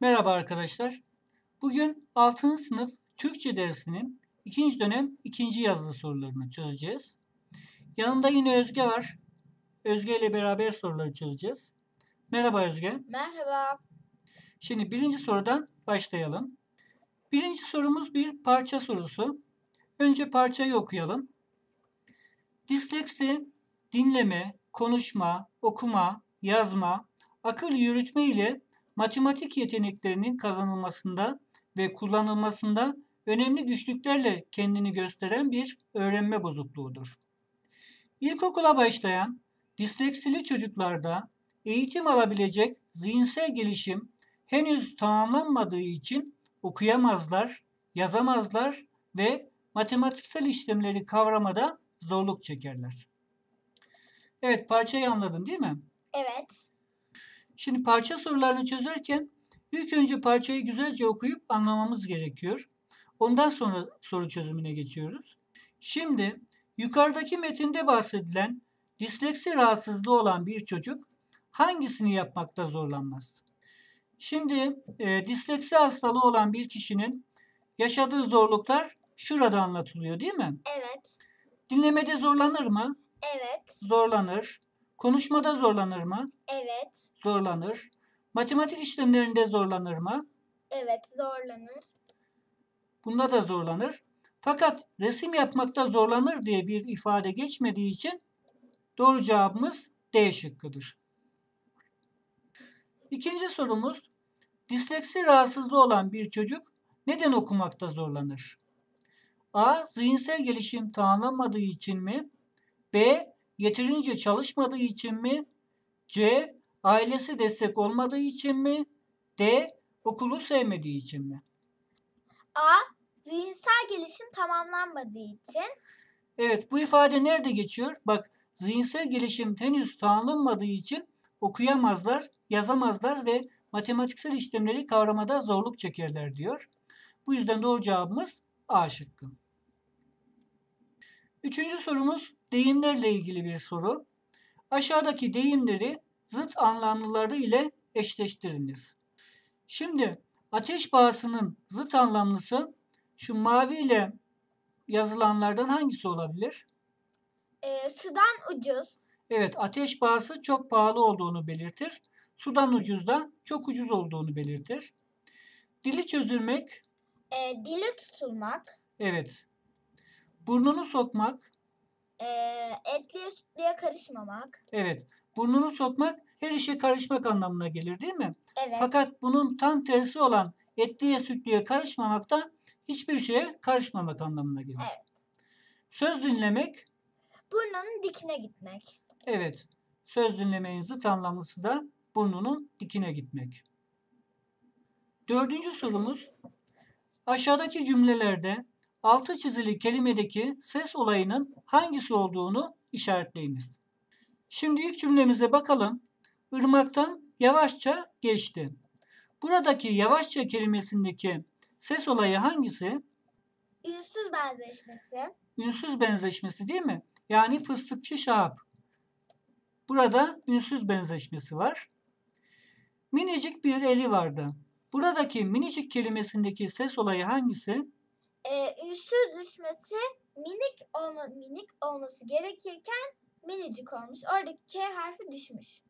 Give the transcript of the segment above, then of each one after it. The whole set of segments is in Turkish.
Merhaba arkadaşlar. Bugün 6. sınıf Türkçe dersinin 2. dönem 2. yazılı sorularını çözeceğiz. Yanında yine Özge var. Özge ile beraber soruları çözeceğiz. Merhaba Özge. Merhaba. Şimdi birinci sorudan başlayalım. Birinci sorumuz bir parça sorusu. Önce parçayı okuyalım. Disleksi dinleme, konuşma, okuma, yazma, akıl yürütme ile matematik yeteneklerinin kazanılmasında ve kullanılmasında önemli güçlüklerle kendini gösteren bir öğrenme bozukluğudur. İlkokula başlayan disleksili çocuklarda eğitim alabilecek zihinsel gelişim henüz tamamlanmadığı için okuyamazlar, yazamazlar ve matematiksel işlemleri kavramada zorluk çekerler. Evet parçayı anladın değil mi? Evet. Şimdi parça sorularını çözerken ilk önce parçayı güzelce okuyup anlamamız gerekiyor. Ondan sonra soru çözümüne geçiyoruz. Şimdi yukarıdaki metinde bahsedilen disleksi rahatsızlığı olan bir çocuk hangisini yapmakta zorlanmaz? Şimdi e, disleksi hastalığı olan bir kişinin yaşadığı zorluklar şurada anlatılıyor değil mi? Evet. Dinlemede zorlanır mı? Evet. Zorlanır. Konuşmada zorlanır mı? Evet. Zorlanır. Matematik işlemlerinde zorlanır mı? Evet, zorlanır. Bunda da zorlanır. Fakat resim yapmakta zorlanır diye bir ifade geçmediği için doğru cevabımız D şıkkıdır. İkinci sorumuz, disleksi rahatsızlığı olan bir çocuk neden okumakta zorlanır? A. Zihinsel gelişim tamamlanmadığı için mi? B yeterince çalışmadığı için mi? C. Ailesi destek olmadığı için mi? D. Okulu sevmediği için mi? A. Zihinsel gelişim tamamlanmadığı için. Evet bu ifade nerede geçiyor? Bak zihinsel gelişim henüz tamamlanmadığı için okuyamazlar, yazamazlar ve matematiksel işlemleri kavramada zorluk çekerler diyor. Bu yüzden doğru cevabımız A şıkkı. Üçüncü sorumuz deyimlerle ilgili bir soru. Aşağıdaki deyimleri zıt anlamlıları ile eşleştiriniz. Şimdi ateş bağısının zıt anlamlısı şu mavi ile yazılanlardan hangisi olabilir? E, sudan ucuz. Evet ateş bağısı çok pahalı olduğunu belirtir. Sudan ucuz da çok ucuz olduğunu belirtir. Dili çözülmek. E, dili tutulmak. Evet Burnunu sokmak. E, etliye sütlüye karışmamak. Evet. Burnunu sokmak her işe karışmak anlamına gelir değil mi? Evet. Fakat bunun tam tersi olan etliye sütlüye karışmamak da hiçbir şeye karışmamak anlamına gelir. Evet. Söz dinlemek. Burnunun dikine gitmek. Evet. Söz dinlemenin zıt anlamlısı da burnunun dikine gitmek. Dördüncü sorumuz. Aşağıdaki cümlelerde altı çizili kelimedeki ses olayının hangisi olduğunu işaretleyiniz. Şimdi ilk cümlemize bakalım. Irmaktan yavaşça geçti. Buradaki yavaşça kelimesindeki ses olayı hangisi? Ünsüz benzeşmesi. Ünsüz benzeşmesi değil mi? Yani fıstıkçı şahap. Burada ünsüz benzeşmesi var. Minicik bir eli vardı. Buradaki minicik kelimesindeki ses olayı hangisi? e, ünsüz düşmesi minik olma, minik olması gerekirken minicik olmuş. Oradaki K harfi düşmüş.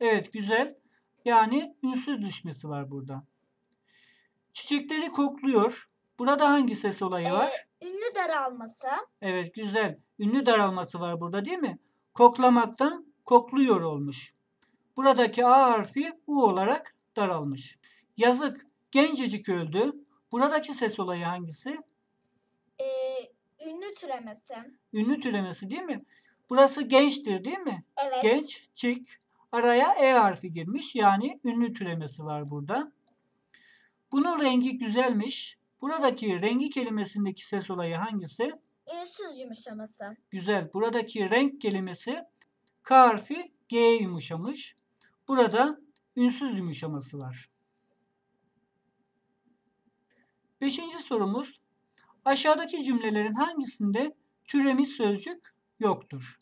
Evet güzel. Yani ünsüz düşmesi var burada. Çiçekleri kokluyor. Burada hangi ses olayı ee, var? Ünlü daralması. Evet güzel. Ünlü daralması var burada değil mi? Koklamaktan kokluyor olmuş. Buradaki A harfi U olarak daralmış. Yazık gencecik öldü. Buradaki ses olayı hangisi? Ee, ünlü türemesi. Ünlü türemesi değil mi? Burası gençtir değil mi? Evet. Genç, çık. Araya E harfi girmiş. Yani ünlü türemesi var burada. Bunun rengi güzelmiş. Buradaki rengi kelimesindeki ses olayı hangisi? Ünsüz yumuşaması. Güzel. Buradaki renk kelimesi K harfi G'ye yumuşamış. Burada ünsüz yumuşaması var. Beşinci sorumuz aşağıdaki cümlelerin hangisinde türemiş sözcük yoktur?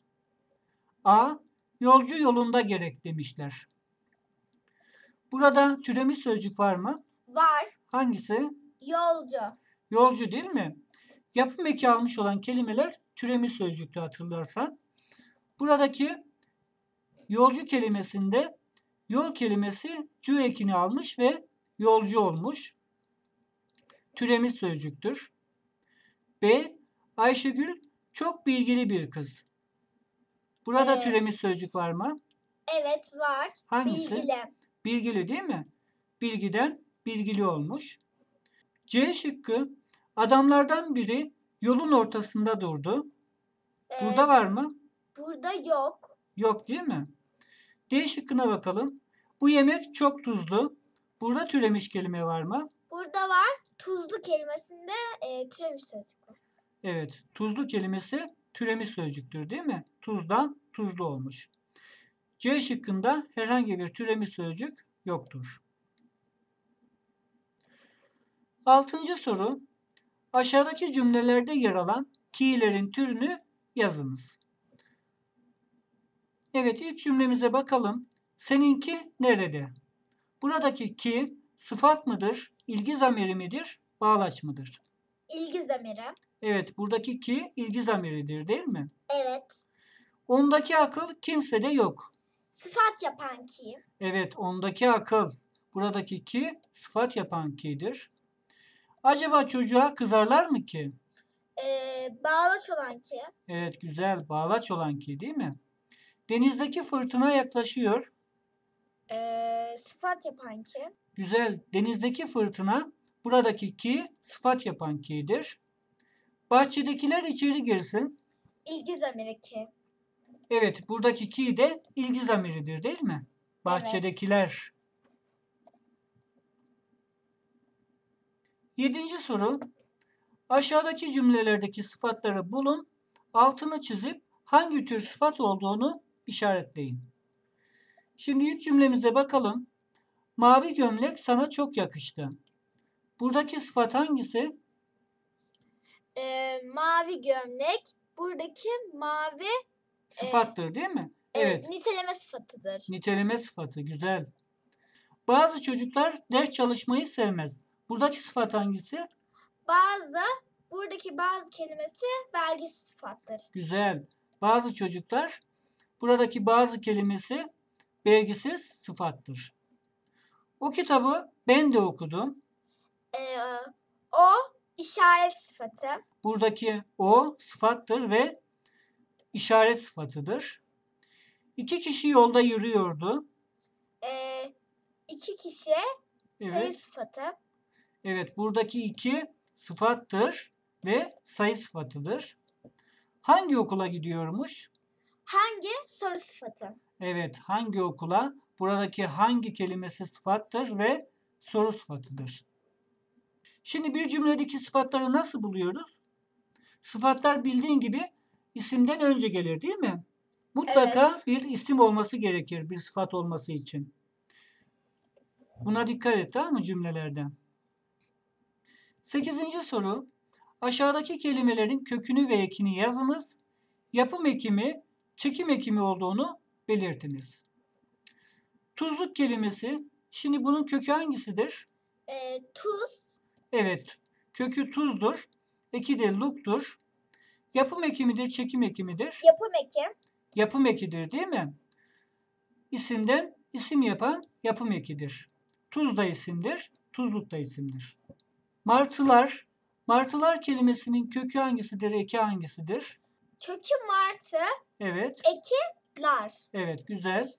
A. Yolcu yolunda gerek demişler. Burada türemiş sözcük var mı? Var. Hangisi? Yolcu. Yolcu değil mi? Yapım eki almış olan kelimeler türemiş sözcükte hatırlarsan. Buradaki yolcu kelimesinde yol kelimesi cü ekini almış ve yolcu olmuş türemiş sözcüktür. B. Ayşegül çok bilgili bir kız. Burada ee, türemiş sözcük var mı? Evet var. Hangisi? Bilgili. Bilgili değil mi? Bilgiden bilgili olmuş. C şıkkı adamlardan biri yolun ortasında durdu. Ee, burada var mı? Burada yok. Yok değil mi? D şıkkına bakalım. Bu yemek çok tuzlu. Burada türemiş kelime var mı? Burada var tuzlu kelimesinde e, türemiş sözcük var. Evet. Tuzlu kelimesi türemiş sözcüktür değil mi? Tuzdan tuzlu olmuş. C şıkkında herhangi bir türemiş sözcük yoktur. Altıncı soru. Aşağıdaki cümlelerde yer alan ki'lerin türünü yazınız. Evet ilk cümlemize bakalım. Seninki nerede? Buradaki ki sıfat mıdır, ilgi zamiri midir, bağlaç mıdır? İlgi zamiri. Evet, buradaki ki ilgi zamiridir değil mi? Evet. Ondaki akıl kimsede yok. Sıfat yapan ki. Evet, ondaki akıl. Buradaki ki sıfat yapan ki'dir. Acaba çocuğa kızarlar mı ki? Ee, bağlaç olan ki. Evet, güzel. Bağlaç olan ki değil mi? Denizdeki fırtına yaklaşıyor. Ee, sıfat yapan ki. Güzel. Denizdeki fırtına buradaki ki sıfat yapan ki'dir. Bahçedekiler içeri girsin. İlgi zamiri ki. Evet buradaki ki de ilgi zamiridir değil mi? Bahçedekiler. Yedinci soru. Aşağıdaki cümlelerdeki sıfatları bulun, altını çizip hangi tür sıfat olduğunu işaretleyin. Şimdi ilk cümlemize bakalım. Mavi gömlek sana çok yakıştı. Buradaki sıfat hangisi? Ee, mavi gömlek buradaki mavi e, sıfattır değil mi? Evet. evet. Niteleme sıfatıdır. Niteleme sıfatı güzel. Bazı çocuklar ders çalışmayı sevmez. Buradaki sıfat hangisi? Bazı buradaki bazı kelimesi belgisiz sıfattır. Güzel. Bazı çocuklar buradaki bazı kelimesi belgisiz sıfattır. O kitabı ben de okudum. Ee, o işaret sıfatı. Buradaki o sıfattır ve işaret sıfatıdır. İki kişi yolda yürüyordu. Ee, iki kişi evet. sayı sıfatı. Evet buradaki iki sıfattır ve sayı sıfatıdır. Hangi okula gidiyormuş? Hangi soru sıfatı? Evet hangi okula? Buradaki hangi kelimesi sıfattır ve soru sıfatıdır. Şimdi bir cümledeki sıfatları nasıl buluyoruz? Sıfatlar bildiğin gibi isimden önce gelir değil mi? Mutlaka evet. bir isim olması gerekir bir sıfat olması için. Buna dikkat et tamam mı cümlelerde? Sekizinci soru. Aşağıdaki kelimelerin kökünü ve ekini yazınız. Yapım ekimi, çekim ekimi olduğunu belirtiniz. Tuzluk kelimesi, şimdi bunun kökü hangisidir? E, tuz. Evet, kökü tuzdur. Eki de luktur. Yapım eki midir, çekim eki midir? Yapım eki. Yapım ekidir değil mi? İsimden isim yapan yapım ekidir. Tuz da isimdir, tuzluk da isimdir. Martılar, martılar kelimesinin kökü hangisidir, eki hangisidir? Kökü martı. Evet. Eki Lar. Evet güzel.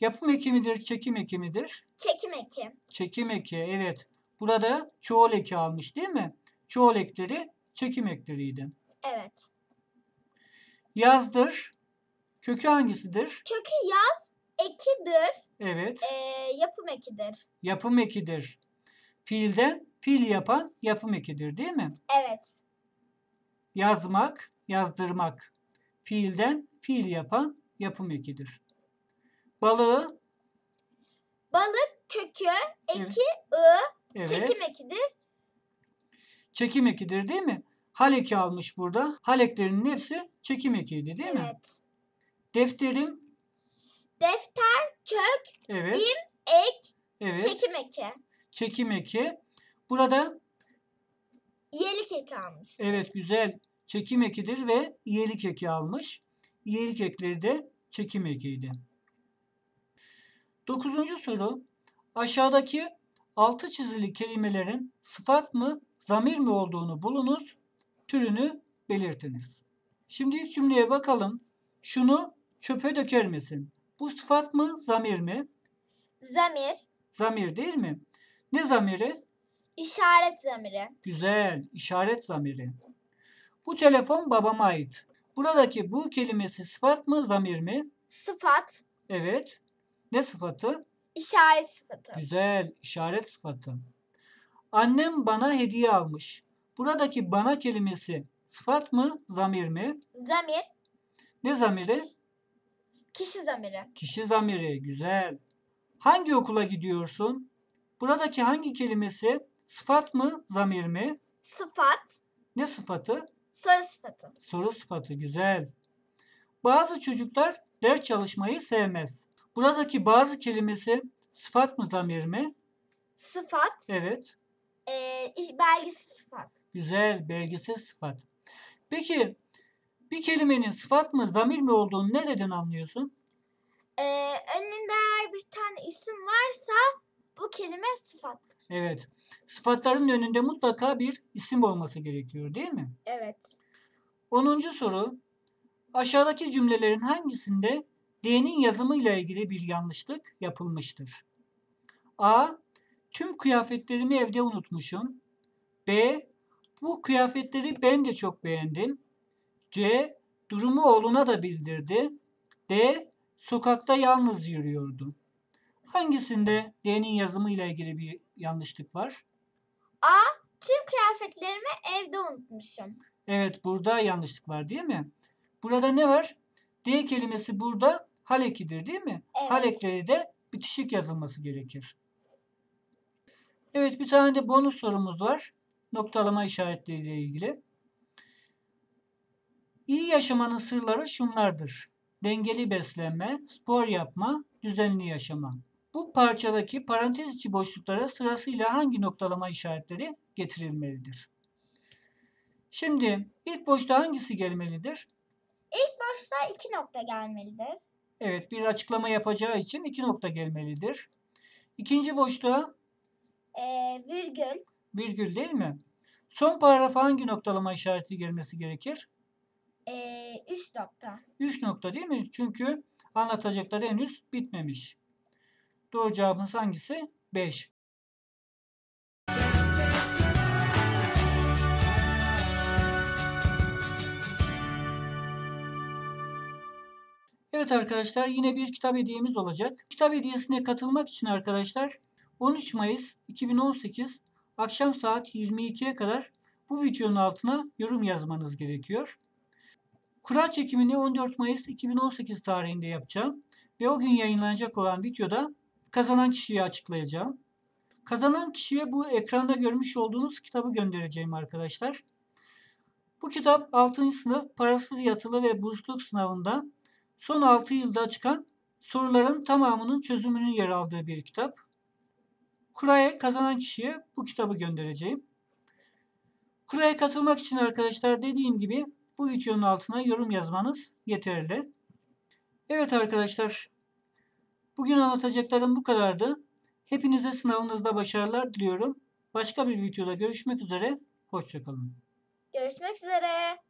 Yapım eki midir, çekim eki midir? Çekim eki. Çekim eki evet. Burada çoğul eki almış değil mi? Çoğul ekleri çekim ekleriydi. Evet. Yazdır. Kökü hangisidir? Kökü yaz ekidir. Evet. Ee, yapım ekidir. Yapım ekidir. Fiilden fiil yapan yapım ekidir değil mi? Evet. Yazmak, yazdırmak. Fiilden fiil yapan yapım ekidir. Balığı Balık kökü, eki, evet. ı, evet. çekim ekidir. Çekim ekidir değil mi? Hal eki almış burada. Hal eklerinin hepsi çekim ekiydi değil mi? Evet. Defterin Defter, kök, evet. im, ek, evet. çekim eki. Çekim eki. Burada iyelik eki almış. Evet güzel. Çekim ekidir ve iyelik eki almış. Yerik ekleri de çekim ekiydi. Dokuzuncu soru. Aşağıdaki altı çizili kelimelerin sıfat mı, zamir mi olduğunu bulunuz, türünü belirtiniz. Şimdi ilk cümleye bakalım. Şunu çöpe döker misin? Bu sıfat mı, zamir mi? Zamir. Zamir değil mi? Ne zamiri? İşaret zamiri. Güzel, işaret zamiri. Bu telefon babama ait. Buradaki bu kelimesi sıfat mı, zamir mi? Sıfat. Evet. Ne sıfatı? İşaret sıfatı. Güzel, işaret sıfatı. Annem bana hediye almış. Buradaki bana kelimesi sıfat mı, zamir mi? Zamir. Ne zamiri? Kişi zamiri. Kişi zamiri, güzel. Hangi okula gidiyorsun? Buradaki hangi kelimesi sıfat mı, zamir mi? Sıfat. Ne sıfatı? Soru sıfatı. Soru sıfatı güzel. Bazı çocuklar ders çalışmayı sevmez. Buradaki bazı kelimesi sıfat mı zamir mi? Sıfat. Evet. E, belgisiz sıfat. Güzel belgisiz sıfat. Peki bir kelimenin sıfat mı zamir mi olduğunu nereden anlıyorsun? Ee, önünde eğer bir tane isim varsa bu kelime sıfat. Evet sıfatların önünde mutlaka bir isim olması gerekiyor değil mi? Evet. 10. soru. Aşağıdaki cümlelerin hangisinde D'nin yazımıyla ilgili bir yanlışlık yapılmıştır? A. Tüm kıyafetlerimi evde unutmuşum. B. Bu kıyafetleri ben de çok beğendim. C. Durumu oğluna da bildirdi. D. Sokakta yalnız yürüyordu. Hangisinde D'nin yazımı ile ilgili bir yanlışlık var? A. Tüm kıyafetlerimi evde unutmuşum. Evet burada yanlışlık var değil mi? Burada ne var? D kelimesi burada halekidir değil mi? Evet. Halekleri de bitişik yazılması gerekir. Evet bir tane de bonus sorumuz var. Noktalama işaretleriyle ilgili. İyi yaşamanın sırları şunlardır. Dengeli beslenme, spor yapma, düzenli yaşama. Bu parçadaki parantez içi boşluklara sırasıyla hangi noktalama işaretleri getirilmelidir? Şimdi ilk boşta hangisi gelmelidir? İlk boşta iki nokta gelmelidir. Evet bir açıklama yapacağı için iki nokta gelmelidir. İkinci boşta Ee, virgül. Virgül değil mi? Son paragrafa hangi noktalama işareti gelmesi gerekir? Ee, üç nokta. Üç nokta değil mi? Çünkü anlatacakları henüz bitmemiş. Doğru cevabımız hangisi? 5. Evet arkadaşlar yine bir kitap hediyemiz olacak. Kitap hediyesine katılmak için arkadaşlar 13 Mayıs 2018 akşam saat 22'ye kadar bu videonun altına yorum yazmanız gerekiyor. Kura çekimini 14 Mayıs 2018 tarihinde yapacağım ve o gün yayınlanacak olan videoda Kazanan kişiyi açıklayacağım. Kazanan kişiye bu ekranda görmüş olduğunuz kitabı göndereceğim arkadaşlar. Bu kitap 6. sınıf parasız yatılı ve bursluluk sınavında son 6 yılda çıkan soruların tamamının çözümünün yer aldığı bir kitap. Kuraya kazanan kişiye bu kitabı göndereceğim. Kuraya katılmak için arkadaşlar dediğim gibi bu videonun altına yorum yazmanız yeterli. Evet arkadaşlar Bugün anlatacaklarım bu kadardı. Hepinize sınavınızda başarılar diliyorum. Başka bir videoda görüşmek üzere. Hoşçakalın. Görüşmek üzere.